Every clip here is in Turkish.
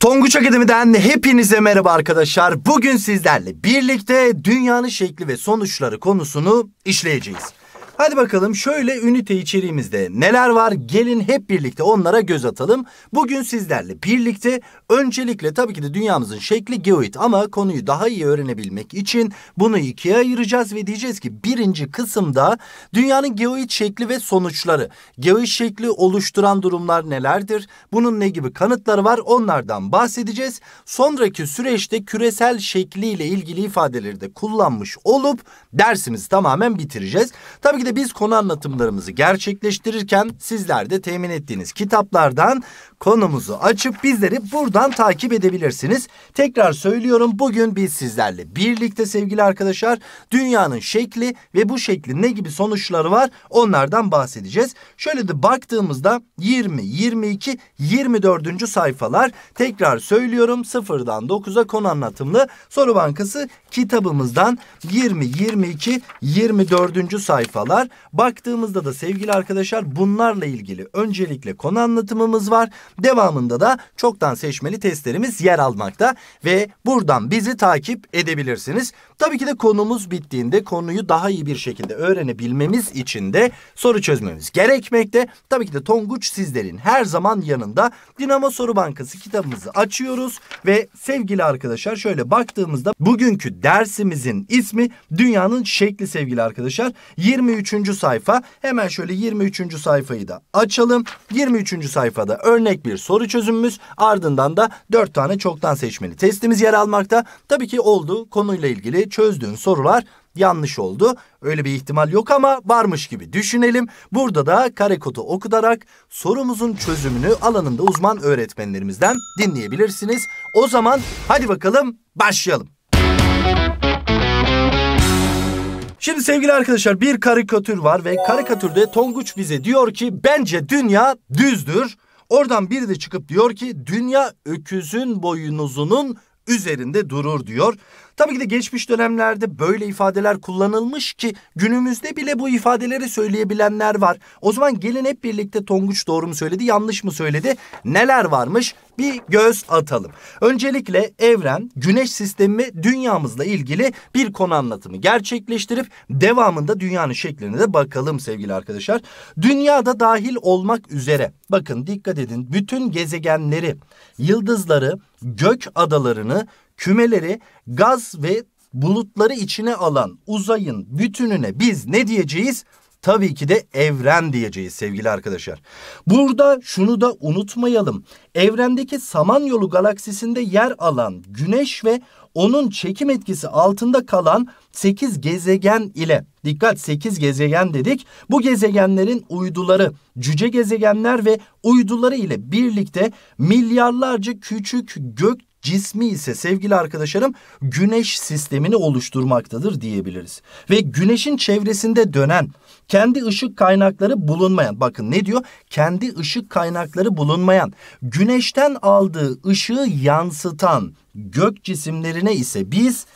Tonguç Akademi'den hepinize merhaba arkadaşlar. Bugün sizlerle birlikte dünyanın şekli ve sonuçları konusunu işleyeceğiz. Hadi bakalım şöyle ünite içeriğimizde neler var gelin hep birlikte onlara göz atalım. Bugün sizlerle birlikte öncelikle tabii ki de dünyamızın şekli geoid ama konuyu daha iyi öğrenebilmek için bunu ikiye ayıracağız ve diyeceğiz ki birinci kısımda dünyanın geoid şekli ve sonuçları. Geoid şekli oluşturan durumlar nelerdir? Bunun ne gibi kanıtları var onlardan bahsedeceğiz. Sonraki süreçte küresel şekliyle ilgili ifadeleri de kullanmış olup dersimizi tamamen bitireceğiz. Tabii ki Dolayısıyla biz konu anlatımlarımızı gerçekleştirirken sizler de temin ettiğiniz kitaplardan konumuzu açıp bizleri buradan takip edebilirsiniz. Tekrar söylüyorum bugün biz sizlerle birlikte sevgili arkadaşlar dünyanın şekli ve bu şeklin ne gibi sonuçları var onlardan bahsedeceğiz. Şöyle de baktığımızda 20, 22, 24. sayfalar tekrar söylüyorum sıfırdan 9'a konu anlatımlı soru bankası kitabımızdan 20, 22, 24. sayfalar bunlar. Baktığımızda da sevgili arkadaşlar bunlarla ilgili öncelikle konu anlatımımız var. Devamında da çoktan seçmeli testlerimiz yer almakta ve buradan bizi takip edebilirsiniz. Tabii ki de konumuz bittiğinde konuyu daha iyi bir şekilde öğrenebilmemiz için de soru çözmemiz gerekmekte. Tabii ki de Tonguç sizlerin her zaman yanında Dinamo Soru Bankası kitabımızı açıyoruz ve sevgili arkadaşlar şöyle baktığımızda bugünkü dersimizin ismi dünyanın şekli sevgili arkadaşlar. 23 23. sayfa. Hemen şöyle 23. sayfayı da açalım. 23. sayfada örnek bir soru çözümümüz. Ardından da 4 tane çoktan seçmeli testimiz yer almakta. Tabii ki oldu konuyla ilgili çözdüğün sorular yanlış oldu. Öyle bir ihtimal yok ama varmış gibi düşünelim. Burada da karekodu okutarak sorumuzun çözümünü alanında uzman öğretmenlerimizden dinleyebilirsiniz. O zaman hadi bakalım başlayalım. Şimdi sevgili arkadaşlar bir karikatür var ve karikatürde Tonguç bize diyor ki bence dünya düzdür. Oradan biri de çıkıp diyor ki dünya öküzün boynuzunun üzerinde durur diyor. Tabii ki de geçmiş dönemlerde böyle ifadeler kullanılmış ki günümüzde bile bu ifadeleri söyleyebilenler var. O zaman gelin hep birlikte Tonguç doğru mu söyledi yanlış mı söyledi neler varmış bir göz atalım. Öncelikle evren güneş sistemi dünyamızla ilgili bir konu anlatımı gerçekleştirip devamında dünyanın şekline de bakalım sevgili arkadaşlar. Dünyada dahil olmak üzere bakın dikkat edin bütün gezegenleri yıldızları gök adalarını, kümeleri, gaz ve bulutları içine alan uzayın bütününe biz ne diyeceğiz? Tabii ki de evren diyeceğiz sevgili arkadaşlar. Burada şunu da unutmayalım. Evrendeki Samanyolu galaksisinde yer alan Güneş ve onun çekim etkisi altında kalan 8 gezegen ile dikkat 8 gezegen dedik. Bu gezegenlerin uyduları, cüce gezegenler ve uyduları ile birlikte milyarlarca küçük gök cismi ise sevgili arkadaşlarım güneş sistemini oluşturmaktadır diyebiliriz. Ve güneşin çevresinde dönen kendi ışık kaynakları bulunmayan bakın ne diyor? Kendi ışık kaynakları bulunmayan güneşten aldığı ışığı yansıtan gök cisimlerine ise biz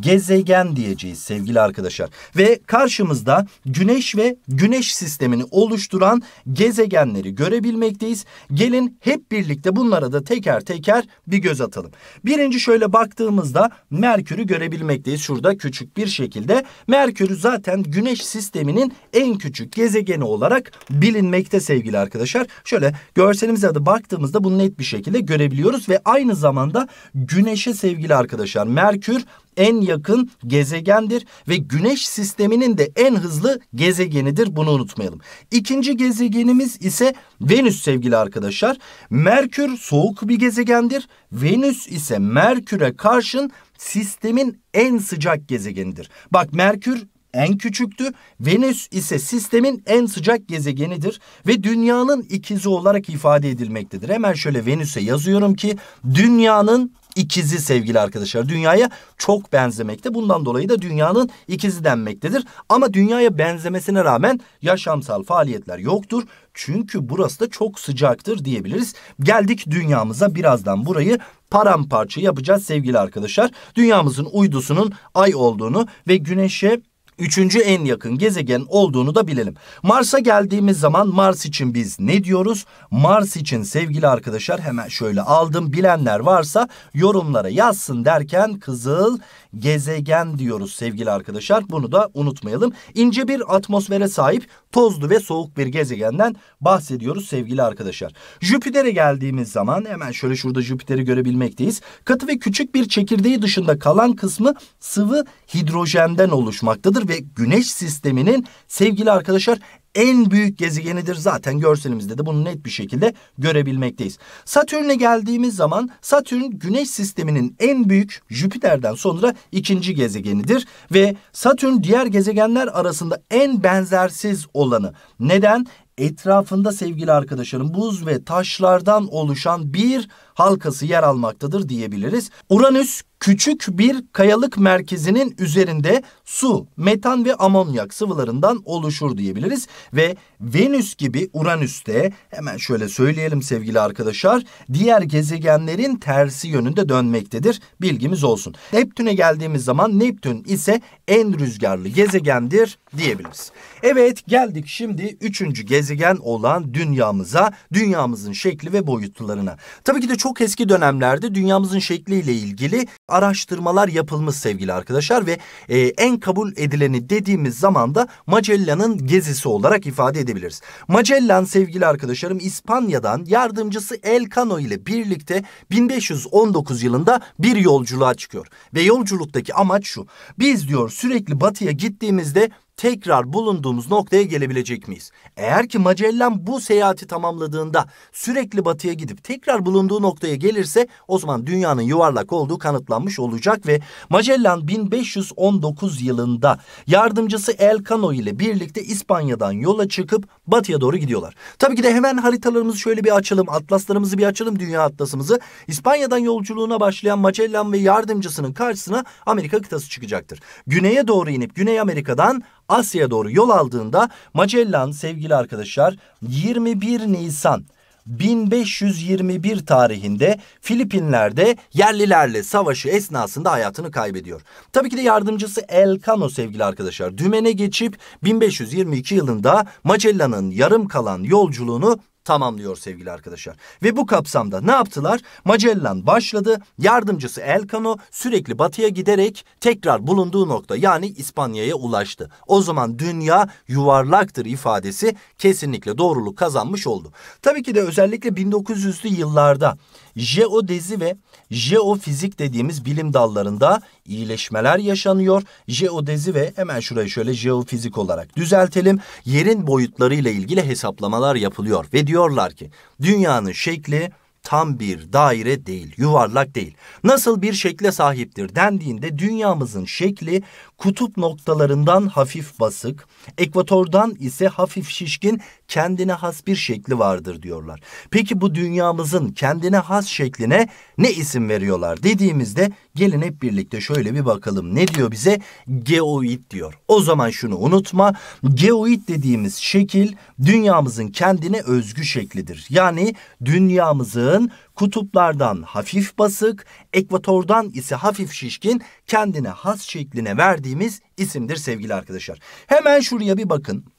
gezegen diyeceğiz sevgili arkadaşlar. Ve karşımızda güneş ve güneş sistemini oluşturan gezegenleri görebilmekteyiz. Gelin hep birlikte bunlara da teker teker bir göz atalım. Birinci şöyle baktığımızda Merkür'ü görebilmekteyiz. Şurada küçük bir şekilde Merkür'ü zaten güneş sisteminin en küçük gezegeni olarak bilinmekte sevgili arkadaşlar. Şöyle görselimize de baktığımızda bunu net bir şekilde görebiliyoruz ve aynı zamanda güneşe sevgili arkadaşlar Merkür en yakın gezegendir ve güneş sisteminin de en hızlı gezegenidir. Bunu unutmayalım. İkinci gezegenimiz ise Venüs sevgili arkadaşlar. Merkür soğuk bir gezegendir. Venüs ise Merkür'e karşın sistemin en sıcak gezegenidir. Bak Merkür en küçüktü. Venüs ise sistemin en sıcak gezegenidir ve dünyanın ikizi olarak ifade edilmektedir. Hemen şöyle Venüs'e yazıyorum ki dünyanın ikizi sevgili arkadaşlar. Dünyaya çok benzemekte. Bundan dolayı da dünyanın ikizi denmektedir. Ama dünyaya benzemesine rağmen yaşamsal faaliyetler yoktur. Çünkü burası da çok sıcaktır diyebiliriz. Geldik dünyamıza birazdan burayı paramparça yapacağız sevgili arkadaşlar. Dünyamızın uydusunun ay olduğunu ve güneşe üçüncü en yakın gezegen olduğunu da bilelim. Mars'a geldiğimiz zaman Mars için biz ne diyoruz? Mars için sevgili arkadaşlar hemen şöyle aldım. Bilenler varsa yorumlara yazsın derken Kızıl gezegen diyoruz sevgili arkadaşlar. Bunu da unutmayalım. İnce bir atmosfere sahip tozlu ve soğuk bir gezegenden bahsediyoruz sevgili arkadaşlar. Jüpiter'e geldiğimiz zaman hemen şöyle şurada Jüpiter'i görebilmekteyiz. Katı ve küçük bir çekirdeği dışında kalan kısmı sıvı hidrojenden oluşmaktadır ve güneş sisteminin sevgili arkadaşlar en büyük gezegenidir. Zaten görselimizde de bunu net bir şekilde görebilmekteyiz. Satürn'e geldiğimiz zaman Satürn Güneş sisteminin en büyük Jüpiter'den sonra ikinci gezegenidir. Ve Satürn diğer gezegenler arasında en benzersiz olanı. Neden? Etrafında sevgili arkadaşlarım buz ve taşlardan oluşan bir halkası yer almaktadır diyebiliriz. Uranüs küçük bir kayalık merkezinin üzerinde su, metan ve amonyak sıvılarından oluşur diyebiliriz. Ve Venüs gibi Uranüs'te hemen şöyle söyleyelim sevgili arkadaşlar diğer gezegenlerin tersi yönünde dönmektedir bilgimiz olsun. Neptün'e geldiğimiz zaman Neptün ise en rüzgarlı gezegendir diyebiliriz. Evet geldik şimdi üçüncü gezegen olan dünyamıza, dünyamızın şekli ve boyutlarına. Tabii ki de çok eski dönemlerde dünyamızın şekliyle ilgili araştırmalar yapılmış sevgili arkadaşlar ve e, en kabul edileni dediğimiz zaman da Magellan'ın gezisi olarak ifade edebiliriz. Magellan sevgili arkadaşlarım İspanya'dan yardımcısı Elcano ile birlikte 1519 yılında bir yolculuğa çıkıyor ve yolculuktaki amaç şu. Biz diyor sürekli batıya gittiğimizde tekrar bulunduğumuz noktaya gelebilecek miyiz? Eğer ki Magellan bu seyahati tamamladığında sürekli batıya gidip tekrar bulunduğu noktaya gelirse o zaman dünyanın yuvarlak olduğu kanıtlanmış olacak ve Magellan 1519 yılında yardımcısı Elcano ile birlikte İspanya'dan yola çıkıp batıya doğru gidiyorlar. Tabii ki de hemen haritalarımızı şöyle bir açalım. Atlaslarımızı bir açalım dünya atlasımızı. İspanya'dan yolculuğuna başlayan Magellan ve yardımcısının karşısına Amerika kıtası çıkacaktır. Güneye doğru inip Güney Amerika'dan Asya'ya doğru yol aldığında Magellan sevgili arkadaşlar 21 Nisan 1521 tarihinde Filipinler'de yerlilerle savaşı esnasında hayatını kaybediyor. Tabii ki de yardımcısı Elcano sevgili arkadaşlar. Dümene geçip 1522 yılında Magellan'ın yarım kalan yolculuğunu tamamlıyor sevgili arkadaşlar. Ve bu kapsamda ne yaptılar? Magellan başladı. Yardımcısı Elcano sürekli batıya giderek tekrar bulunduğu nokta yani İspanya'ya ulaştı. O zaman dünya yuvarlaktır ifadesi kesinlikle doğruluk kazanmış oldu. Tabii ki de özellikle 1900'lü yıllarda jeodezi ve jeofizik dediğimiz bilim dallarında iyileşmeler yaşanıyor. Jeodezi ve hemen şurayı şöyle jeofizik olarak düzeltelim. Yerin boyutlarıyla ilgili hesaplamalar yapılıyor ve diyorlar ki dünyanın şekli tam bir daire değil, yuvarlak değil. Nasıl bir şekle sahiptir dendiğinde dünyamızın şekli kutup noktalarından hafif basık, ekvatordan ise hafif şişkin kendine has bir şekli vardır diyorlar. Peki bu dünyamızın kendine has şekline ne isim veriyorlar dediğimizde gelin hep birlikte şöyle bir bakalım. Ne diyor bize? Geoid diyor. O zaman şunu unutma. Geoid dediğimiz şekil dünyamızın kendine özgü şeklidir. Yani dünyamızı balığın kutuplardan hafif basık, ekvatordan ise hafif şişkin kendine has şekline verdiğimiz isimdir sevgili arkadaşlar. Hemen şuraya bir bakın.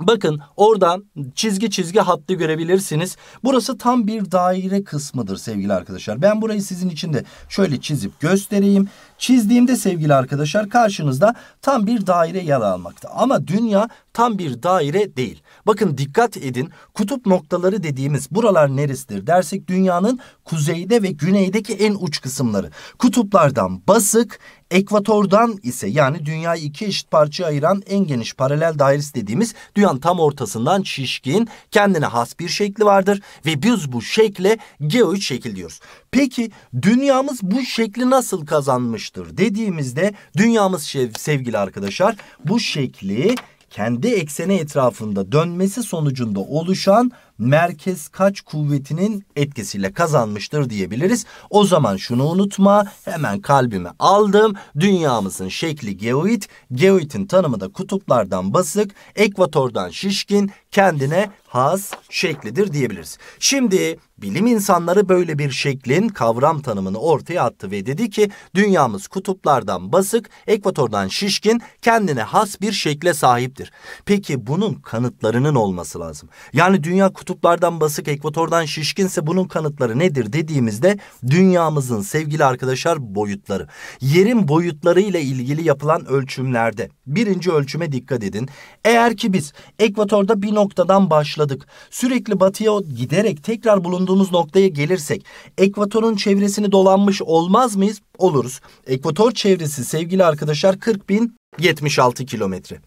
Bakın oradan çizgi çizgi hattı görebilirsiniz. Burası tam bir daire kısmıdır sevgili arkadaşlar. Ben burayı sizin için de şöyle çizip göstereyim. Çizdiğimde sevgili arkadaşlar karşınızda tam bir daire yer almakta. Ama dünya tam bir daire değil. Bakın dikkat edin kutup noktaları dediğimiz buralar neresidir dersek dünyanın kuzeyde ve güneydeki en uç kısımları. Kutuplardan basık Ekvatordan ise yani dünyayı iki eşit parçaya ayıran en geniş paralel dairesi dediğimiz dünyanın tam ortasından şişkin kendine has bir şekli vardır ve biz bu şekle geoid şekil diyoruz. Peki dünyamız bu şekli nasıl kazanmıştır dediğimizde dünyamız sevgili arkadaşlar bu şekli kendi ekseni etrafında dönmesi sonucunda oluşan merkez kaç kuvvetinin etkisiyle kazanmıştır diyebiliriz. O zaman şunu unutma hemen kalbime aldım. Dünyamızın şekli geoid. Geoid'in tanımı da kutuplardan basık, ekvatordan şişkin, kendine haz şeklidir diyebiliriz. Şimdi bilim insanları böyle bir şeklin kavram tanımını ortaya attı ve dedi ki dünyamız kutuplardan basık, ekvatordan şişkin, kendine has bir şekle sahiptir. Peki bunun kanıtlarının olması lazım. Yani dünya kutuplardan basık, ekvatordan şişkinse bunun kanıtları nedir dediğimizde dünyamızın sevgili arkadaşlar boyutları. Yerin boyutları ile ilgili yapılan ölçümlerde Birinci ölçüme dikkat edin. Eğer ki biz ekvatorda bir noktadan başladık. Sürekli batıya giderek tekrar bulunduğumuz noktaya gelirsek ekvatorun çevresini dolanmış olmaz mıyız? Oluruz. Ekvator çevresi sevgili arkadaşlar 40.076 kilometre.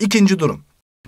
İkinci durum.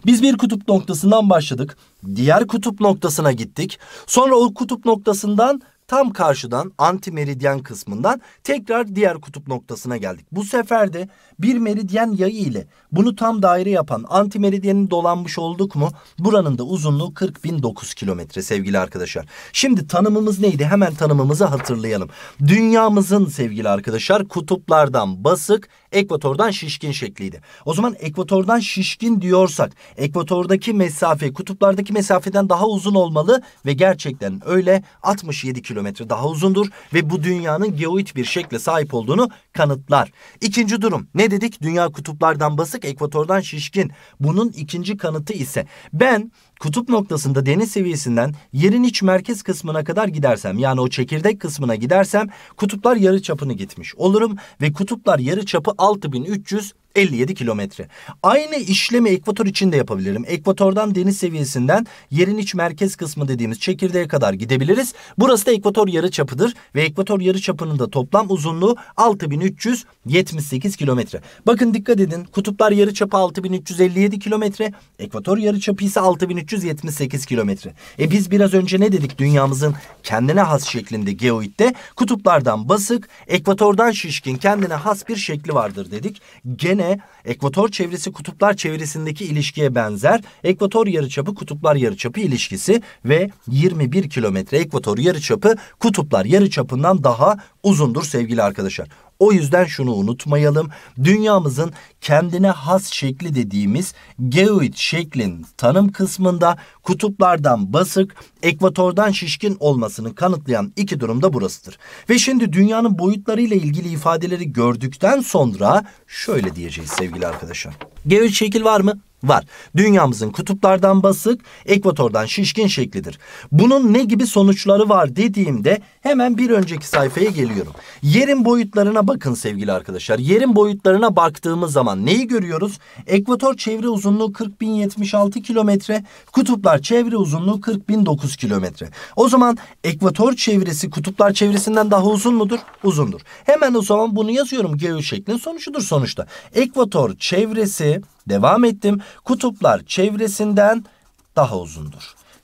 Biz bir kutup noktasından başladık. Diğer kutup noktasına gittik. Sonra o kutup noktasından tam karşıdan anti antimeridyen kısmından tekrar diğer kutup noktasına geldik. Bu sefer de bir meridyen yayı ile bunu tam daire yapan anti antimeridyeni dolanmış olduk mu? Buranın da uzunluğu 40.009 kilometre sevgili arkadaşlar. Şimdi tanımımız neydi? Hemen tanımımızı hatırlayalım. Dünyamızın sevgili arkadaşlar kutuplardan basık, ekvatordan şişkin şekliydi. O zaman ekvatordan şişkin diyorsak ekvatordaki mesafe kutuplardaki mesafeden daha uzun olmalı ve gerçekten öyle 67 kilometre kilometre daha uzundur ve bu dünyanın geoid bir şekle sahip olduğunu kanıtlar. İkinci durum ne dedik? Dünya kutuplardan basık, ekvatordan şişkin. Bunun ikinci kanıtı ise ben kutup noktasında deniz seviyesinden yerin iç merkez kısmına kadar gidersem yani o çekirdek kısmına gidersem kutuplar yarı çapını gitmiş olurum ve kutuplar yarı çapı 6300 57 kilometre. Aynı işlemi ekvator için de yapabilirim. Ekvatordan deniz seviyesinden yerin iç merkez kısmı dediğimiz çekirdeğe kadar gidebiliriz. Burası da ekvator yarı çapıdır ve ekvator yarı çapının da toplam uzunluğu 6378 kilometre. Bakın dikkat edin. Kutuplar yarı çapı 6357 kilometre, ekvator yarı çapı ise 6378 kilometre. E biz biraz önce ne dedik? Dünyamızın kendine has şeklinde geoidde kutuplardan basık, ekvatordan şişkin kendine has bir şekli vardır dedik. Gene yine ekvator çevresi kutuplar çevresindeki ilişkiye benzer. Ekvator yarıçapı kutuplar yarıçapı ilişkisi ve 21 kilometre ekvator yarıçapı kutuplar yarıçapından daha uzundur sevgili arkadaşlar. O yüzden şunu unutmayalım. Dünyamızın kendine has şekli dediğimiz geoid şeklin tanım kısmında kutuplardan basık, ekvatordan şişkin olmasını kanıtlayan iki durum da burasıdır. Ve şimdi dünyanın boyutlarıyla ilgili ifadeleri gördükten sonra şöyle diyeceğiz sevgili arkadaşlar. Geoid şekil var mı? var. Dünyamızın kutuplardan basık, ekvatordan şişkin şeklidir. Bunun ne gibi sonuçları var dediğimde hemen bir önceki sayfaya geliyorum. Yerin boyutlarına bakın sevgili arkadaşlar. Yerin boyutlarına baktığımız zaman neyi görüyoruz? Ekvator çevre uzunluğu 40.076 kilometre, kutuplar çevre uzunluğu 40.009 kilometre. O zaman ekvator çevresi kutuplar çevresinden daha uzun mudur? Uzundur. Hemen o zaman bunu yazıyorum. Geoşeklin sonucudur sonuçta. Ekvator çevresi Devam ettim. Kutuplar çevresinden daha uzundur.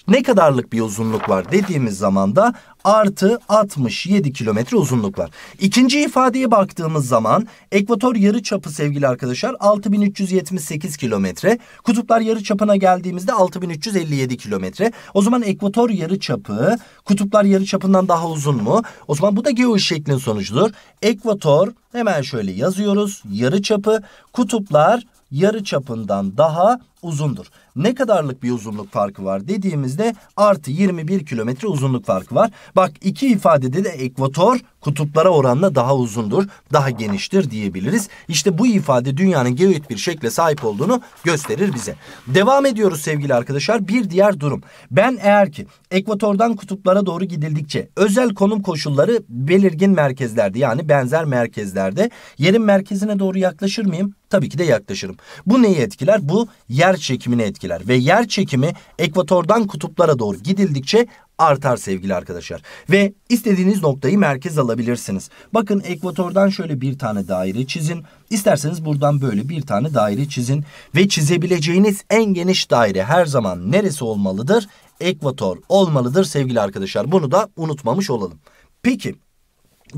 Ne kadarlık bir uzunluk var dediğimiz zaman da artı 67 kilometre uzunluk var. İkinci ifadeye baktığımız zaman ekvator yarı çapı sevgili arkadaşlar 6378 kilometre. Kutuplar yarı çapına geldiğimizde 6357 kilometre. O zaman ekvator yarı çapı kutuplar yarı çapından daha uzun mu? O zaman bu da geoşeklin sonucudur. Ekvator hemen şöyle yazıyoruz. Yarı çapı kutuplar yarı çapından daha uzundur. Ne kadarlık bir uzunluk farkı var dediğimizde artı 21 kilometre uzunluk farkı var. Bak iki ifadede de ekvator kutuplara oranla daha uzundur, daha geniştir diyebiliriz. İşte bu ifade dünyanın geoid bir şekle sahip olduğunu gösterir bize. Devam ediyoruz sevgili arkadaşlar. Bir diğer durum. Ben eğer ki ekvatordan kutuplara doğru gidildikçe özel konum koşulları belirgin merkezlerde yani benzer merkezlerde yerin merkezine doğru yaklaşır mıyım? Tabii ki de yaklaşırım. Bu neyi etkiler? Bu yer yer çekimini etkiler ve yer çekimi ekvatordan kutuplara doğru gidildikçe artar sevgili arkadaşlar. Ve istediğiniz noktayı merkez alabilirsiniz. Bakın ekvatordan şöyle bir tane daire çizin. İsterseniz buradan böyle bir tane daire çizin. Ve çizebileceğiniz en geniş daire her zaman neresi olmalıdır? Ekvator olmalıdır sevgili arkadaşlar. Bunu da unutmamış olalım. Peki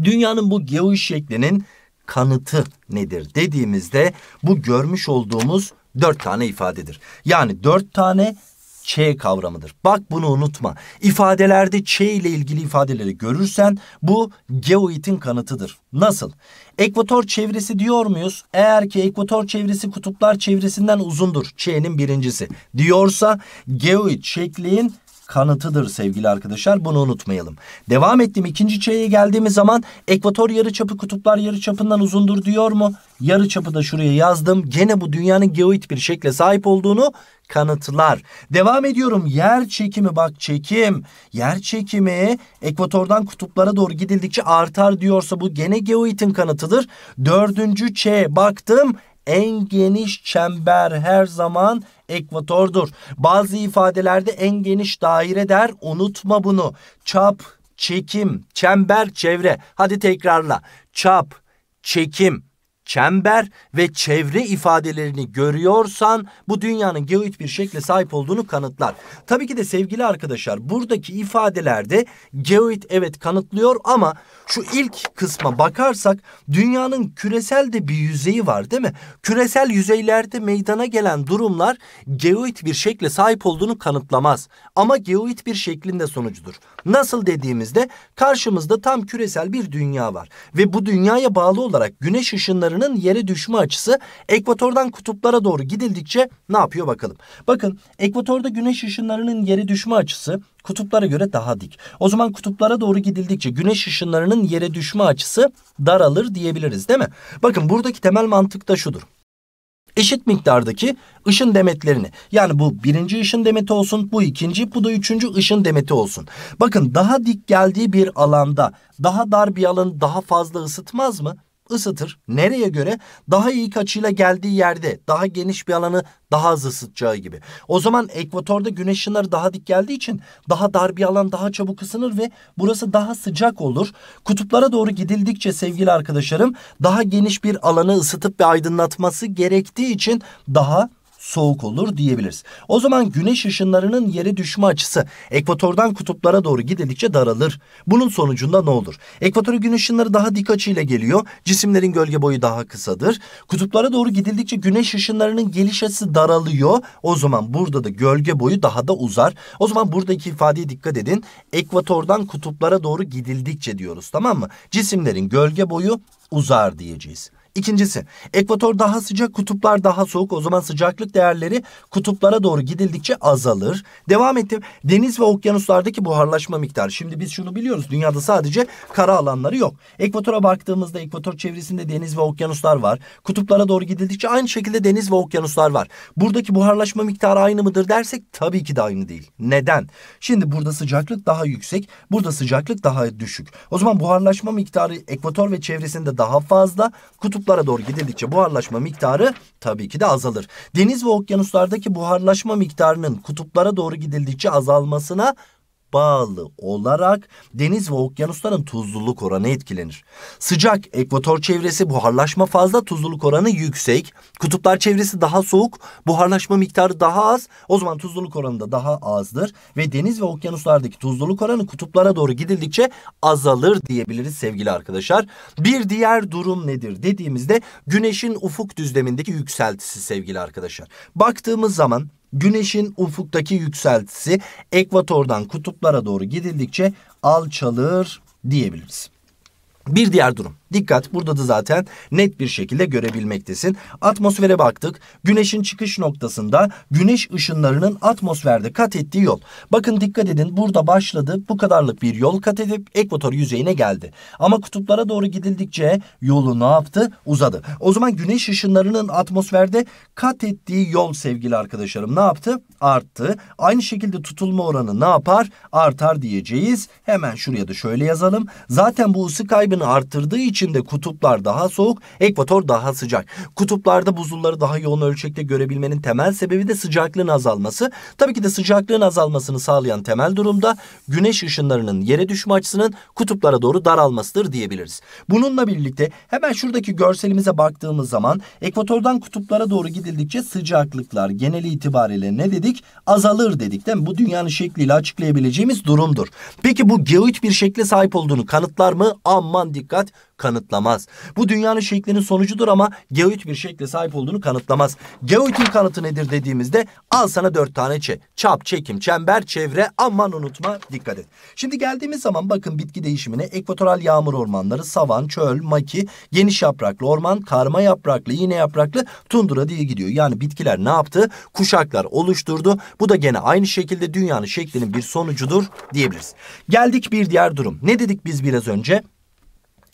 dünyanın bu geoiş şeklinin kanıtı nedir dediğimizde bu görmüş olduğumuz Dört tane ifadedir. Yani dört tane Ç kavramıdır. Bak bunu unutma. İfadelerde Ç ile ilgili ifadeleri görürsen bu geoidin kanıtıdır. Nasıl? Ekvator çevresi diyor muyuz? Eğer ki ekvator çevresi kutuplar çevresinden uzundur. Ç'nin birincisi. Diyorsa geoid şeklin kanıtıdır sevgili arkadaşlar. Bunu unutmayalım. Devam ettim. ikinci çeyreğe geldiğimiz zaman ekvator yarıçapı kutuplar yarıçapından uzundur diyor mu? Yarıçapı da şuraya yazdım. Gene bu dünyanın geoid bir şekle sahip olduğunu kanıtlar. Devam ediyorum. Yer çekimi bak çekim. Yer çekimi ekvatordan kutuplara doğru gidildikçe artar diyorsa bu gene geoidin kanıtıdır. Dördüncü çe baktım en geniş çember her zaman ekvatordur. Bazı ifadelerde en geniş daire der. Unutma bunu. Çap, çekim, çember, çevre. Hadi tekrarla. Çap, çekim, çember ve çevre ifadelerini görüyorsan bu dünyanın geoid bir şekle sahip olduğunu kanıtlar. Tabii ki de sevgili arkadaşlar buradaki ifadelerde geoid evet kanıtlıyor ama şu ilk kısma bakarsak dünyanın küresel de bir yüzeyi var değil mi? Küresel yüzeylerde meydana gelen durumlar geoid bir şekle sahip olduğunu kanıtlamaz ama geoid bir şeklinde sonucudur. Nasıl dediğimizde karşımızda tam küresel bir dünya var ve bu dünyaya bağlı olarak güneş ışınlarının ışınlarının yere düşme açısı ekvatordan kutuplara doğru gidildikçe ne yapıyor bakalım. Bakın ekvatorda güneş ışınlarının yere düşme açısı kutuplara göre daha dik. O zaman kutuplara doğru gidildikçe güneş ışınlarının yere düşme açısı daralır diyebiliriz değil mi? Bakın buradaki temel mantık da şudur eşit miktardaki ışın demetlerini yani bu birinci ışın demeti olsun bu ikinci bu da üçüncü ışın demeti olsun. Bakın daha dik geldiği bir alanda daha dar bir alanı daha fazla ısıtmaz mı? ısıtır. Nereye göre? Daha iyi açıyla geldiği yerde daha geniş bir alanı daha az ısıtacağı gibi. O zaman ekvatorda güneş ışınları daha dik geldiği için daha dar bir alan daha çabuk ısınır ve burası daha sıcak olur. Kutuplara doğru gidildikçe sevgili arkadaşlarım daha geniş bir alanı ısıtıp ve aydınlatması gerektiği için daha soğuk olur diyebiliriz. O zaman güneş ışınlarının yere düşme açısı ekvatordan kutuplara doğru gidildikçe daralır. Bunun sonucunda ne olur? Ekvatora güneş ışınları daha dik açıyla geliyor. Cisimlerin gölge boyu daha kısadır. Kutuplara doğru gidildikçe güneş ışınlarının geliş açısı daralıyor. O zaman burada da gölge boyu daha da uzar. O zaman buradaki ifadeye dikkat edin. Ekvatordan kutuplara doğru gidildikçe diyoruz tamam mı? Cisimlerin gölge boyu uzar diyeceğiz. İkincisi ekvator daha sıcak kutuplar daha soğuk o zaman sıcaklık değerleri kutuplara doğru gidildikçe azalır. Devam ettim deniz ve okyanuslardaki buharlaşma miktarı şimdi biz şunu biliyoruz dünyada sadece kara alanları yok. Ekvatora baktığımızda ekvator çevresinde deniz ve okyanuslar var kutuplara doğru gidildikçe aynı şekilde deniz ve okyanuslar var. Buradaki buharlaşma miktarı aynı mıdır dersek tabii ki de aynı değil. Neden? Şimdi burada sıcaklık daha yüksek burada sıcaklık daha düşük. O zaman buharlaşma miktarı ekvator ve çevresinde daha fazla kutup kutuplara doğru gidildikçe buharlaşma miktarı tabii ki de azalır. Deniz ve okyanuslardaki buharlaşma miktarının kutuplara doğru gidildikçe azalmasına bağlı olarak deniz ve okyanusların tuzluluk oranı etkilenir. Sıcak ekvator çevresi buharlaşma fazla, tuzluluk oranı yüksek. Kutuplar çevresi daha soğuk, buharlaşma miktarı daha az. O zaman tuzluluk oranı da daha azdır ve deniz ve okyanuslardaki tuzluluk oranı kutuplara doğru gidildikçe azalır diyebiliriz sevgili arkadaşlar. Bir diğer durum nedir dediğimizde güneşin ufuk düzlemindeki yükseltisi sevgili arkadaşlar. Baktığımız zaman Güneşin ufuktaki yükseltisi ekvatordan kutuplara doğru gidildikçe alçalır diyebiliriz. Bir diğer durum. Dikkat burada da zaten net bir şekilde görebilmektesin. Atmosfere baktık. Güneşin çıkış noktasında güneş ışınlarının atmosferde kat ettiği yol. Bakın dikkat edin burada başladı bu kadarlık bir yol kat edip ekvator yüzeyine geldi. Ama kutuplara doğru gidildikçe yolu ne yaptı? Uzadı. O zaman güneş ışınlarının atmosferde kat ettiği yol sevgili arkadaşlarım ne yaptı? Arttı. Aynı şekilde tutulma oranı ne yapar? Artar diyeceğiz. Hemen şuraya da şöyle yazalım. Zaten bu ısı kaybını arttırdığı için içinde kutuplar daha soğuk, ekvator daha sıcak. Kutuplarda buzulları daha yoğun ölçekte görebilmenin temel sebebi de sıcaklığın azalması. Tabii ki de sıcaklığın azalmasını sağlayan temel durumda güneş ışınlarının yere düşme açısının kutuplara doğru daralmasıdır diyebiliriz. Bununla birlikte hemen şuradaki görselimize baktığımız zaman ekvatordan kutuplara doğru gidildikçe sıcaklıklar genel itibariyle ne dedik? Azalır dedik değil mi? Bu dünyanın şekliyle açıklayabileceğimiz durumdur. Peki bu geoid bir şekle sahip olduğunu kanıtlar mı? Aman dikkat kanıtlamaz. Bu dünyanın şeklinin sonucudur ama geoid bir şekle sahip olduğunu kanıtlamaz. Geoidin kanıtı nedir dediğimizde al sana dört tane çe. Çap, çekim, çember, çevre aman unutma dikkat et. Şimdi geldiğimiz zaman bakın bitki değişimine ekvatoral yağmur ormanları, savan, çöl, maki, geniş yapraklı orman, karma yapraklı, iğne yapraklı tundura diye gidiyor. Yani bitkiler ne yaptı? Kuşaklar oluşturdu. Bu da gene aynı şekilde dünyanın şeklinin bir sonucudur diyebiliriz. Geldik bir diğer durum. Ne dedik biz biraz önce?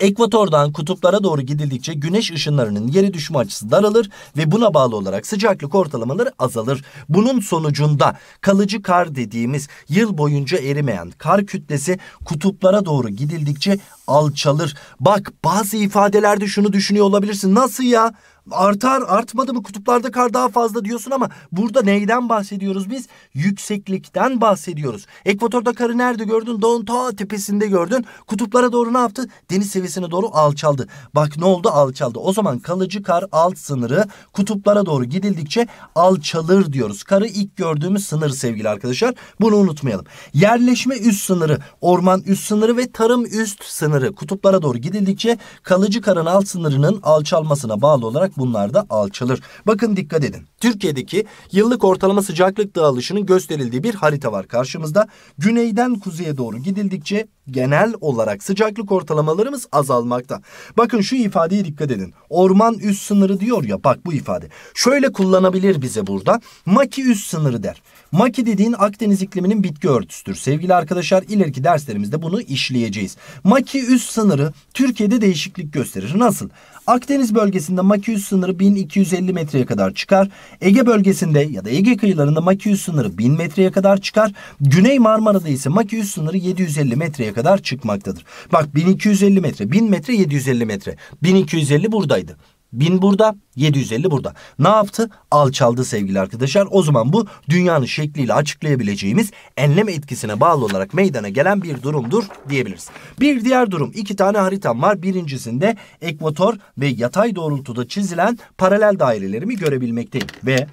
Ekvatordan kutuplara doğru gidildikçe güneş ışınlarının yeri düşme açısı daralır ve buna bağlı olarak sıcaklık ortalamaları azalır. Bunun sonucunda kalıcı kar dediğimiz yıl boyunca erimeyen kar kütlesi kutuplara doğru gidildikçe alçalır. Bak bazı ifadelerde şunu düşünüyor olabilirsin. Nasıl ya? artar artmadı mı kutuplarda kar daha fazla diyorsun ama burada neyden bahsediyoruz biz? Yükseklikten bahsediyoruz. Ekvatorda karı nerede gördün? Dağın ta tepesinde gördün. Kutuplara doğru ne yaptı? Deniz seviyesine doğru alçaldı. Bak ne oldu? Alçaldı. O zaman kalıcı kar alt sınırı kutuplara doğru gidildikçe alçalır diyoruz. Karı ilk gördüğümüz sınır sevgili arkadaşlar. Bunu unutmayalım. Yerleşme üst sınırı, orman üst sınırı ve tarım üst sınırı kutuplara doğru gidildikçe kalıcı karın alt sınırının alçalmasına bağlı olarak bunlar da alçalır. Bakın dikkat edin. Türkiye'deki yıllık ortalama sıcaklık dağılışının gösterildiği bir harita var karşımızda. Güneyden kuzeye doğru gidildikçe genel olarak sıcaklık ortalamalarımız azalmakta. Bakın şu ifadeye dikkat edin. Orman üst sınırı diyor ya bak bu ifade. Şöyle kullanabilir bize burada. Maki üst sınırı der. Maki dediğin Akdeniz ikliminin bitki örtüsüdür. Sevgili arkadaşlar ileriki derslerimizde bunu işleyeceğiz. Maki üst sınırı Türkiye'de değişiklik gösterir. Nasıl? Akdeniz bölgesinde Makyüz sınırı 1250 metreye kadar çıkar. Ege bölgesinde ya da Ege kıyılarında Makyüz sınırı 1000 metreye kadar çıkar. Güney Marmara'da ise Makyüz sınırı 750 metreye kadar çıkmaktadır. Bak 1250 metre, 1000 metre, 750 metre. 1250 buradaydı. 1000 burada, 750 burada. Ne yaptı? Alçaldı sevgili arkadaşlar. O zaman bu dünyanın şekliyle açıklayabileceğimiz enlem etkisine bağlı olarak meydana gelen bir durumdur diyebiliriz. Bir diğer durum iki tane haritam var. Birincisinde ekvator ve yatay doğrultuda çizilen paralel dairelerimi görebilmekteyim. Ve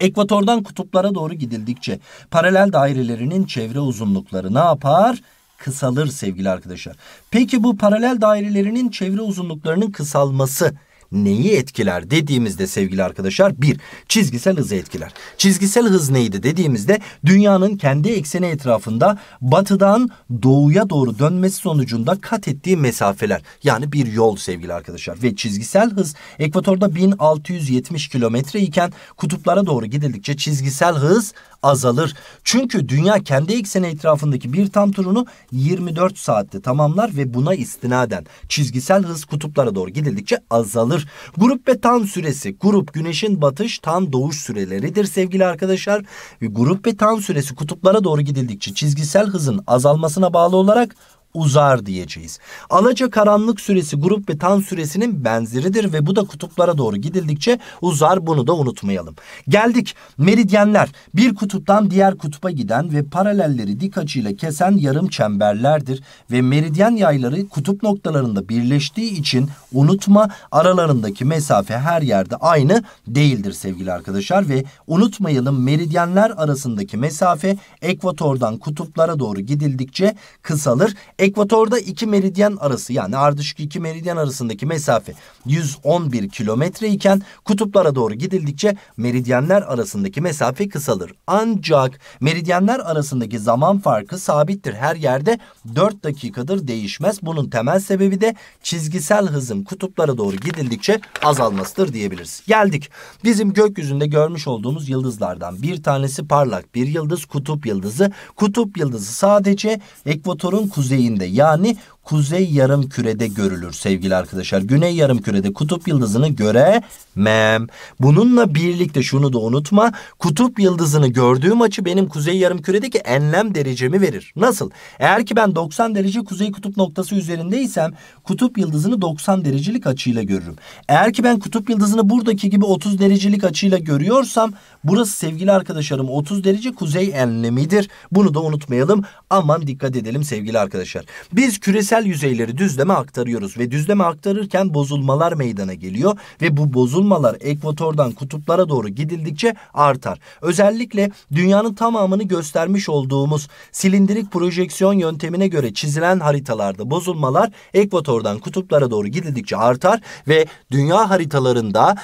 ekvatordan kutuplara doğru gidildikçe paralel dairelerinin çevre uzunlukları ne yapar? kısalır sevgili arkadaşlar. Peki bu paralel dairelerinin çevre uzunluklarının kısalması neyi etkiler dediğimizde sevgili arkadaşlar bir çizgisel hızı etkiler. Çizgisel hız neydi dediğimizde dünyanın kendi ekseni etrafında batıdan doğuya doğru dönmesi sonucunda kat ettiği mesafeler yani bir yol sevgili arkadaşlar ve çizgisel hız ekvatorda 1670 kilometre iken kutuplara doğru gidildikçe çizgisel hız azalır. Çünkü dünya kendi ekseni etrafındaki bir tam turunu 24 saatte tamamlar ve buna istinaden çizgisel hız kutuplara doğru gidildikçe azalır. Grup ve tam süresi. Grup güneşin batış tam doğuş süreleridir sevgili arkadaşlar. Grup ve tam süresi kutuplara doğru gidildikçe çizgisel hızın azalmasına bağlı olarak uzar diyeceğiz. Alaca karanlık süresi grup ve tan süresinin benzeridir ve bu da kutuplara doğru gidildikçe uzar bunu da unutmayalım. Geldik meridyenler bir kutuptan diğer kutuba giden ve paralelleri dik açıyla kesen yarım çemberlerdir ve meridyen yayları kutup noktalarında birleştiği için unutma aralarındaki mesafe her yerde aynı değildir sevgili arkadaşlar ve unutmayalım meridyenler arasındaki mesafe ekvatordan kutuplara doğru gidildikçe kısalır Ekvatorda iki meridyen arası yani ardışık iki meridyen arasındaki mesafe 111 kilometre iken kutuplara doğru gidildikçe meridyenler arasındaki mesafe kısalır. Ancak meridyenler arasındaki zaman farkı sabittir. Her yerde 4 dakikadır değişmez. Bunun temel sebebi de çizgisel hızın kutuplara doğru gidildikçe azalmasıdır diyebiliriz. Geldik. Bizim gökyüzünde görmüş olduğumuz yıldızlardan bir tanesi parlak bir yıldız kutup yıldızı. Kutup yıldızı sadece ekvatorun kuzeyinde halinde yani kuzey yarım kürede görülür sevgili arkadaşlar. Güney yarım kürede kutup yıldızını göremem. Bununla birlikte şunu da unutma. Kutup yıldızını gördüğüm açı benim kuzey yarım küredeki enlem derecemi verir. Nasıl? Eğer ki ben 90 derece kuzey kutup noktası üzerindeysem kutup yıldızını 90 derecelik açıyla görürüm. Eğer ki ben kutup yıldızını buradaki gibi 30 derecelik açıyla görüyorsam burası sevgili arkadaşlarım 30 derece kuzey enlemidir. Bunu da unutmayalım. Aman dikkat edelim sevgili arkadaşlar. Biz küresel yüzeysel yüzeyleri düzleme aktarıyoruz ve düzleme aktarırken bozulmalar meydana geliyor ve bu bozulmalar ekvatordan kutuplara doğru gidildikçe artar. Özellikle dünyanın tamamını göstermiş olduğumuz silindirik projeksiyon yöntemine göre çizilen haritalarda bozulmalar ekvatordan kutuplara doğru gidildikçe artar ve dünya haritalarında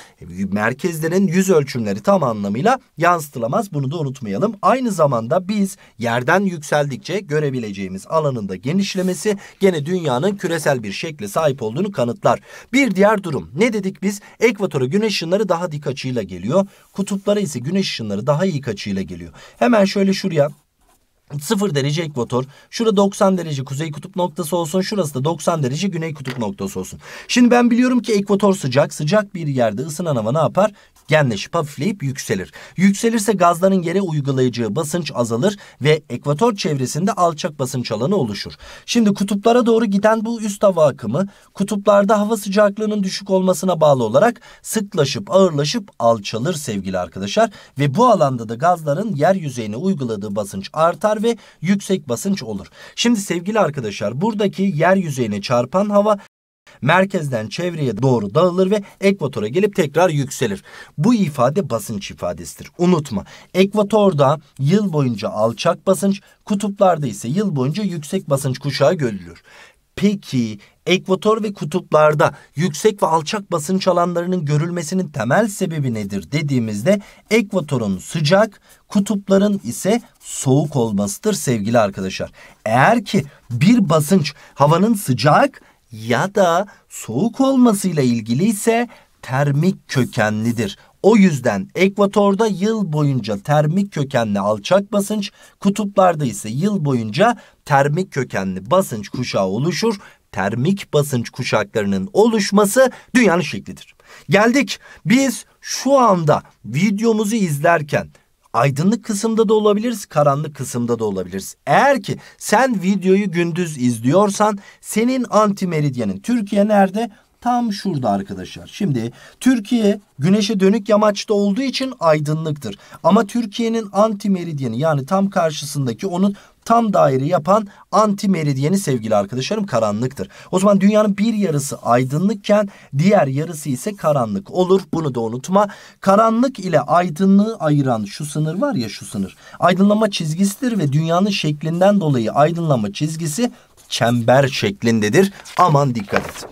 merkezlerin yüz ölçümleri tam anlamıyla yansıtılamaz. Bunu da unutmayalım. Aynı zamanda biz yerden yükseldikçe görebileceğimiz alanında genişlemesi gene ve dünyanın küresel bir şekle sahip olduğunu kanıtlar. Bir diğer durum ne dedik biz? Ekvatora güneş ışınları daha dik açıyla geliyor. Kutuplara ise güneş ışınları daha iyi açıyla geliyor. Hemen şöyle şuraya 0 derece ekvator. Şurada 90 derece kuzey kutup noktası olsun. Şurası da 90 derece güney kutup noktası olsun. Şimdi ben biliyorum ki ekvator sıcak. Sıcak bir yerde ısınan hava ne yapar? Genleşip hafifleyip yükselir. Yükselirse gazların yere uygulayacağı basınç azalır ve ekvator çevresinde alçak basınç alanı oluşur. Şimdi kutuplara doğru giden bu üst hava akımı kutuplarda hava sıcaklığının düşük olmasına bağlı olarak sıklaşıp ağırlaşıp alçalır sevgili arkadaşlar. Ve bu alanda da gazların yer yüzeyine uyguladığı basınç artar basar ve yüksek basınç olur. Şimdi sevgili arkadaşlar buradaki yer yüzeyine çarpan hava merkezden çevreye doğru dağılır ve ekvatora gelip tekrar yükselir. Bu ifade basınç ifadesidir. Unutma. Ekvatorda yıl boyunca alçak basınç, kutuplarda ise yıl boyunca yüksek basınç kuşağı görülür. Peki ekvator ve kutuplarda yüksek ve alçak basınç alanlarının görülmesinin temel sebebi nedir dediğimizde ekvatorun sıcak, kutupların ise soğuk olmasıdır sevgili arkadaşlar. Eğer ki bir basınç havanın sıcak ya da soğuk olmasıyla ilgili ise termik kökenlidir. O yüzden ekvatorda yıl boyunca termik kökenli alçak basınç, kutuplarda ise yıl boyunca termik kökenli basınç kuşağı oluşur termik basınç kuşaklarının oluşması dünyanın şeklidir. Geldik biz şu anda videomuzu izlerken aydınlık kısımda da olabiliriz, karanlık kısımda da olabiliriz. Eğer ki sen videoyu gündüz izliyorsan senin antimeridyenin Türkiye nerede? Tam şurada arkadaşlar. Şimdi Türkiye güneşe dönük yamaçta olduğu için aydınlıktır. Ama Türkiye'nin anti meridyeni yani tam karşısındaki onun tam daire yapan anti meridyeni sevgili arkadaşlarım karanlıktır. O zaman dünyanın bir yarısı aydınlıkken diğer yarısı ise karanlık olur. Bunu da unutma. Karanlık ile aydınlığı ayıran şu sınır var ya şu sınır. Aydınlanma çizgisidir ve dünyanın şeklinden dolayı aydınlanma çizgisi çember şeklindedir. Aman dikkat et.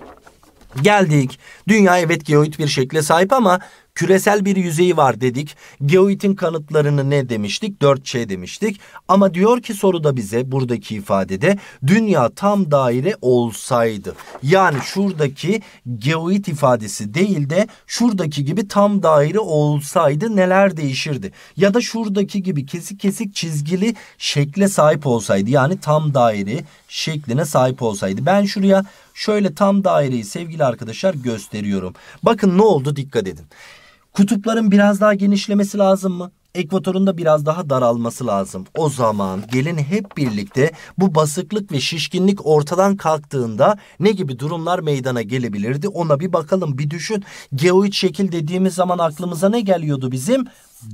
Geldik. Dünya evet geoid bir şekle sahip ama küresel bir yüzeyi var dedik. Geoid'in kanıtlarını ne demiştik? 4C şey demiştik. Ama diyor ki soruda bize buradaki ifadede dünya tam daire olsaydı. Yani şuradaki geoid ifadesi değil de şuradaki gibi tam daire olsaydı neler değişirdi? Ya da şuradaki gibi kesik kesik çizgili şekle sahip olsaydı. Yani tam daire şekline sahip olsaydı. Ben şuraya Şöyle tam daireyi sevgili arkadaşlar gösteriyorum. Bakın ne oldu dikkat edin. Kutupların biraz daha genişlemesi lazım mı? Ekvatorun da biraz daha daralması lazım. O zaman gelin hep birlikte bu basıklık ve şişkinlik ortadan kalktığında ne gibi durumlar meydana gelebilirdi? Ona bir bakalım, bir düşün. Geoid şekil dediğimiz zaman aklımıza ne geliyordu bizim?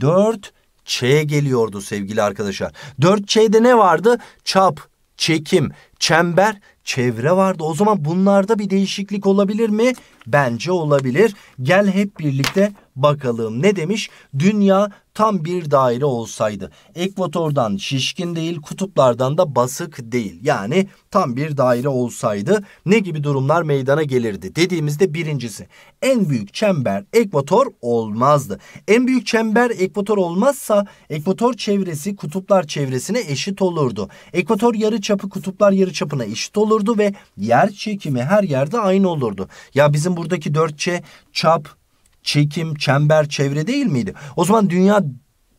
4 Ç geliyordu sevgili arkadaşlar. 4 Ç'de ne vardı? Çap, çekim, çember, çevre vardı. O zaman bunlarda bir değişiklik olabilir mi? Bence olabilir. Gel hep birlikte bakalım. Ne demiş? Dünya tam bir daire olsaydı. Ekvatordan şişkin değil, kutuplardan da basık değil. Yani tam bir daire olsaydı ne gibi durumlar meydana gelirdi dediğimizde birincisi en büyük çember ekvator olmazdı. En büyük çember ekvator olmazsa ekvator çevresi kutuplar çevresine eşit olurdu. Ekvator yarı çapı kutuplar yarı çapına eşit olurdu ve yer çekimi her yerde aynı olurdu. Ya bizim buradaki dörtçe çap çekim, çember, çevre değil miydi? O zaman dünya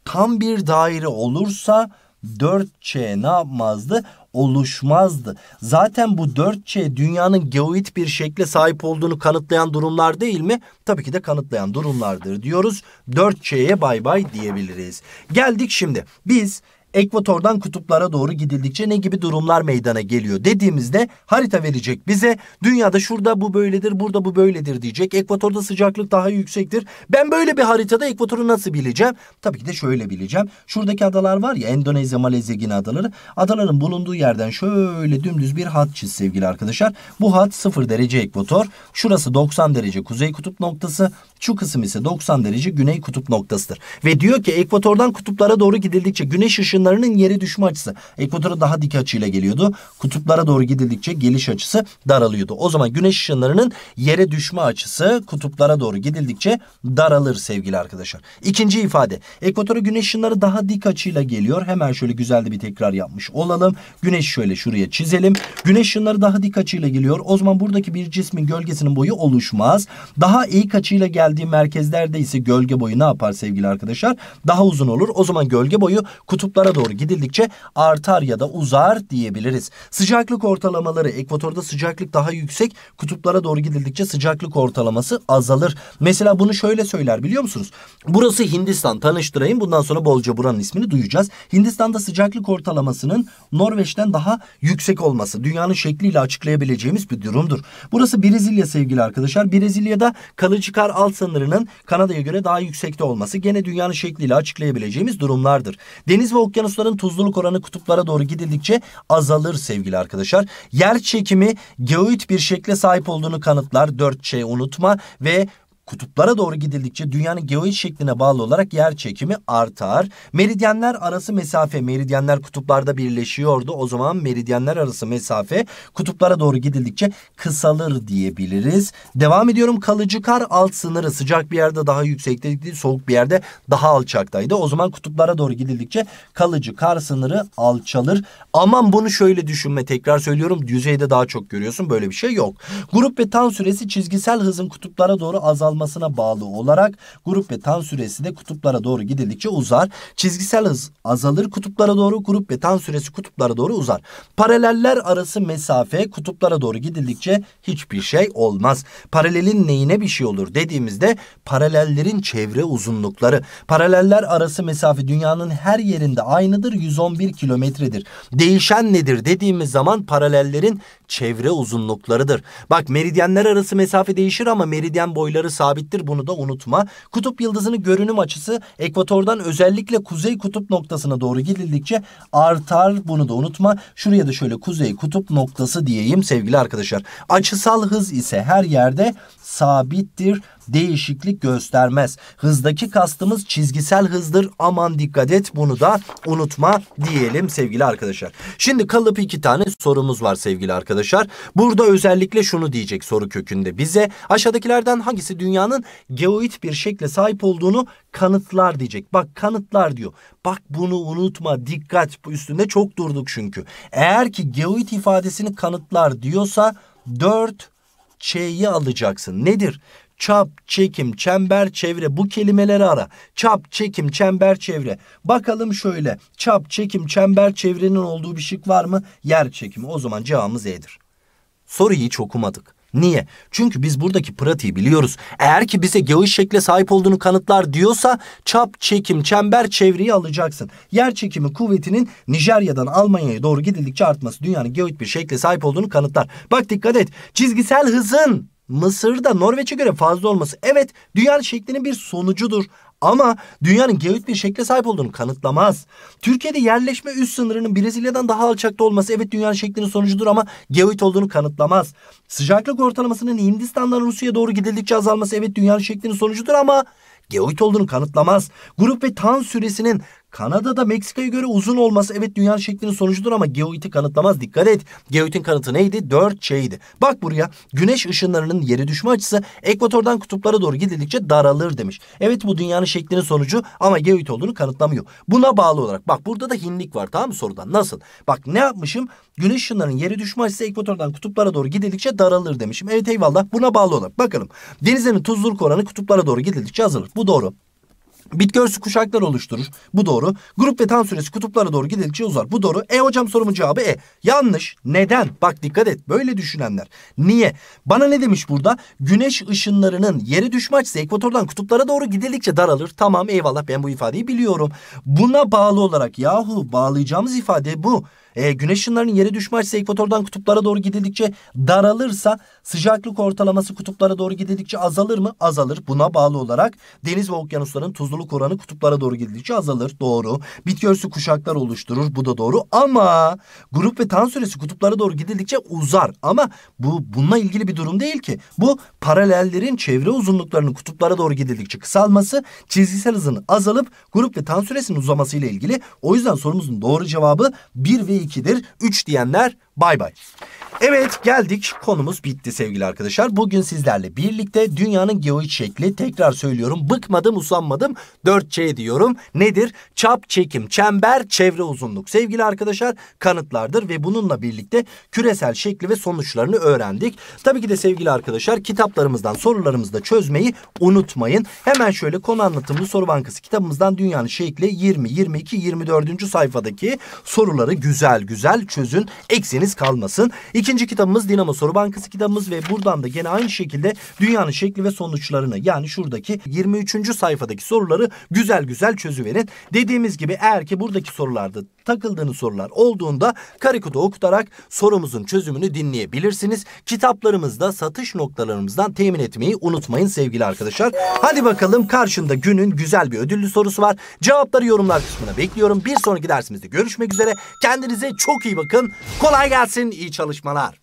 tam bir daire olursa 4C ne yapmazdı? Oluşmazdı. Zaten bu 4C dünyanın geoid bir şekle sahip olduğunu kanıtlayan durumlar değil mi? Tabii ki de kanıtlayan durumlardır diyoruz. 4C'ye bay bay diyebiliriz. Geldik şimdi. Biz ekvatordan kutuplara doğru gidildikçe ne gibi durumlar meydana geliyor dediğimizde harita verecek bize. Dünyada şurada bu böyledir, burada bu böyledir diyecek. Ekvatorda sıcaklık daha yüksektir. Ben böyle bir haritada ekvatoru nasıl bileceğim? Tabii ki de şöyle bileceğim. Şuradaki adalar var ya Endonezya, Malezya, Gine adaları. Adaların bulunduğu yerden şöyle dümdüz bir hat çiz sevgili arkadaşlar. Bu hat 0 derece ekvator. Şurası 90 derece kuzey kutup noktası. Şu kısım ise 90 derece güney kutup noktasıdır. Ve diyor ki ekvatordan kutuplara doğru gidildikçe güneş ışınlarının yeri düşme açısı ekvatora daha dik açıyla geliyordu. Kutuplara doğru gidildikçe geliş açısı daralıyordu. O zaman güneş ışınlarının yere düşme açısı kutuplara doğru gidildikçe daralır sevgili arkadaşlar. İkinci ifade ekvatora güneş ışınları daha dik açıyla geliyor. Hemen şöyle güzel de bir tekrar yapmış olalım. Güneş şöyle şuraya çizelim. Güneş ışınları daha dik açıyla geliyor. O zaman buradaki bir cismin gölgesinin boyu oluşmaz. Daha eğik açıyla geldi geldiği merkezlerde ise gölge boyu ne yapar sevgili arkadaşlar? Daha uzun olur. O zaman gölge boyu kutuplara doğru gidildikçe artar ya da uzar diyebiliriz. Sıcaklık ortalamaları ekvatorda sıcaklık daha yüksek. Kutuplara doğru gidildikçe sıcaklık ortalaması azalır. Mesela bunu şöyle söyler biliyor musunuz? Burası Hindistan tanıştırayım. Bundan sonra bolca buranın ismini duyacağız. Hindistan'da sıcaklık ortalamasının Norveç'ten daha yüksek olması dünyanın şekliyle açıklayabileceğimiz bir durumdur. Burası Brezilya sevgili arkadaşlar. Brezilya'da kalıcı kar alt sınırının Kanada'ya göre daha yüksekte olması gene dünyanın şekliyle açıklayabileceğimiz durumlardır. Deniz ve okyanusların tuzluluk oranı kutuplara doğru gidildikçe azalır sevgili arkadaşlar. Yer çekimi geoid bir şekle sahip olduğunu kanıtlar 4C şey unutma ve Kutuplara doğru gidildikçe dünyanın geoid şekline bağlı olarak yer çekimi artar. Meridyenler arası mesafe, meridyenler kutuplarda birleşiyordu. O zaman meridyenler arası mesafe kutuplara doğru gidildikçe kısalır diyebiliriz. Devam ediyorum kalıcı kar alt sınırı sıcak bir yerde daha yüksekteydi, soğuk bir yerde daha alçaktaydı. O zaman kutuplara doğru gidildikçe kalıcı kar sınırı alçalır. Aman bunu şöyle düşünme tekrar söylüyorum. Yüzeyde daha çok görüyorsun böyle bir şey yok. Grup ve tan süresi çizgisel hızın kutuplara doğru azal azalmasına bağlı olarak grup ve tan süresi de kutuplara doğru gidildikçe uzar. Çizgisel hız azalır kutuplara doğru grup ve tan süresi kutuplara doğru uzar. Paraleller arası mesafe kutuplara doğru gidildikçe hiçbir şey olmaz. Paralelin neyine bir şey olur dediğimizde paralellerin çevre uzunlukları. Paraleller arası mesafe dünyanın her yerinde aynıdır 111 kilometredir. Değişen nedir dediğimiz zaman paralellerin çevre uzunluklarıdır. Bak meridyenler arası mesafe değişir ama meridyen boyları sabit sabittir bunu da unutma. Kutup yıldızının görünüm açısı ekvatordan özellikle kuzey kutup noktasına doğru gidildikçe artar bunu da unutma. Şuraya da şöyle kuzey kutup noktası diyeyim sevgili arkadaşlar. Açısal hız ise her yerde sabittir değişiklik göstermez. Hızdaki kastımız çizgisel hızdır. Aman dikkat et bunu da unutma diyelim sevgili arkadaşlar. Şimdi kalıp iki tane sorumuz var sevgili arkadaşlar. Burada özellikle şunu diyecek soru kökünde bize. Aşağıdakilerden hangisi dünyanın geoid bir şekle sahip olduğunu kanıtlar diyecek. Bak kanıtlar diyor. Bak bunu unutma dikkat üstünde çok durduk çünkü. Eğer ki geoid ifadesini kanıtlar diyorsa 4 Ç'yi alacaksın. Nedir? Çap, çekim, çember, çevre. Bu kelimeleri ara. Çap, çekim, çember, çevre. Bakalım şöyle. Çap, çekim, çember, çevrenin olduğu bir şık var mı? Yer çekimi. O zaman cevabımız E'dir. Soruyu hiç okumadık. Niye? Çünkü biz buradaki pratiği biliyoruz. Eğer ki bize geoş şekle sahip olduğunu kanıtlar diyorsa çap, çekim, çember, çevreyi alacaksın. Yer çekimi kuvvetinin Nijerya'dan Almanya'ya doğru gidildikçe artması dünyanın geoid bir şekle sahip olduğunu kanıtlar. Bak dikkat et. Çizgisel hızın Mısır'da Norveç'e göre fazla olması evet dünyanın şeklinin bir sonucudur ama dünyanın geoid bir şekle sahip olduğunu kanıtlamaz. Türkiye'de yerleşme üst sınırının Brezilya'dan daha alçakta olması evet dünyanın şeklinin sonucudur ama geoid olduğunu kanıtlamaz. Sıcaklık ortalamasının Hindistan'dan Rusya'ya doğru gidildikçe azalması evet dünyanın şeklinin sonucudur ama geoid olduğunu kanıtlamaz. Grup ve tan süresinin Kanada'da Meksika'ya göre uzun olması evet Dünya şeklinin sonucudur ama geoiti kanıtlamaz. Dikkat et. Geoitin kanıtı neydi? Dört şeydi. Bak buraya güneş ışınlarının yeri düşme açısı ekvatordan kutuplara doğru gidildikçe daralır demiş. Evet bu dünyanın şeklinin sonucu ama geoit olduğunu kanıtlamıyor. Buna bağlı olarak bak burada da hinlik var tamam mı sorudan? Nasıl? Bak ne yapmışım? Güneş ışınlarının yeri düşme açısı ekvatordan kutuplara doğru gidildikçe daralır demişim. Evet eyvallah buna bağlı olarak bakalım. Denizlerin tuzluluk oranı kutuplara doğru gidildikçe azalır. Bu doğru. Bit örtüsü kuşaklar oluşturur. Bu doğru. Grup ve tam süresi kutuplara doğru gidildikçe uzar. Bu doğru. E hocam sorumun cevabı E. Yanlış. Neden? Bak dikkat et. Böyle düşünenler. Niye? Bana ne demiş burada? Güneş ışınlarının yeri düşme açısı ekvatordan kutuplara doğru gidildikçe daralır. Tamam eyvallah ben bu ifadeyi biliyorum. Buna bağlı olarak yahu bağlayacağımız ifade bu. E, güneş ışınlarının yere düşme açısı ekvatordan kutuplara doğru gidildikçe daralırsa sıcaklık ortalaması kutuplara doğru gidildikçe azalır mı? Azalır. Buna bağlı olarak deniz ve okyanusların tuzluluk oranı kutuplara doğru gidildikçe azalır. Doğru. Bitki örtüsü kuşaklar oluşturur. Bu da doğru. Ama grup ve tan süresi kutuplara doğru gidildikçe uzar. Ama bu bununla ilgili bir durum değil ki. Bu paralellerin çevre uzunluklarının kutuplara doğru gidildikçe kısalması, çizgisel hızın azalıp grup ve tan süresinin ile ilgili. O yüzden sorumuzun doğru cevabı 1 ve 2'dir. 3 diyenler Bay bay. Evet geldik konumuz bitti sevgili arkadaşlar. Bugün sizlerle birlikte dünyanın geoid şekli tekrar söylüyorum. Bıkmadım usanmadım 4C diyorum. Nedir? Çap, çekim, çember, çevre uzunluk sevgili arkadaşlar kanıtlardır. Ve bununla birlikte küresel şekli ve sonuçlarını öğrendik. Tabii ki de sevgili arkadaşlar kitaplarımızdan sorularımızı da çözmeyi unutmayın. Hemen şöyle konu anlatımlı soru bankası kitabımızdan dünyanın şekli 20, 22, 24. sayfadaki soruları güzel güzel çözün. Eksini şüpheniz kalmasın. İkinci kitabımız Dinamo Soru Bankası kitabımız ve buradan da gene aynı şekilde dünyanın şekli ve sonuçlarını yani şuradaki 23. sayfadaki soruları güzel güzel çözüverin. Dediğimiz gibi eğer ki buradaki sorularda takıldığınız sorular olduğunda karikodu okutarak sorumuzun çözümünü dinleyebilirsiniz. Kitaplarımızda satış noktalarımızdan temin etmeyi unutmayın sevgili arkadaşlar. Hadi bakalım karşında günün güzel bir ödüllü sorusu var. Cevapları yorumlar kısmına bekliyorum. Bir sonraki dersimizde görüşmek üzere. Kendinize çok iyi bakın. Kolay gelsin gelsin, iyi çalışmalar.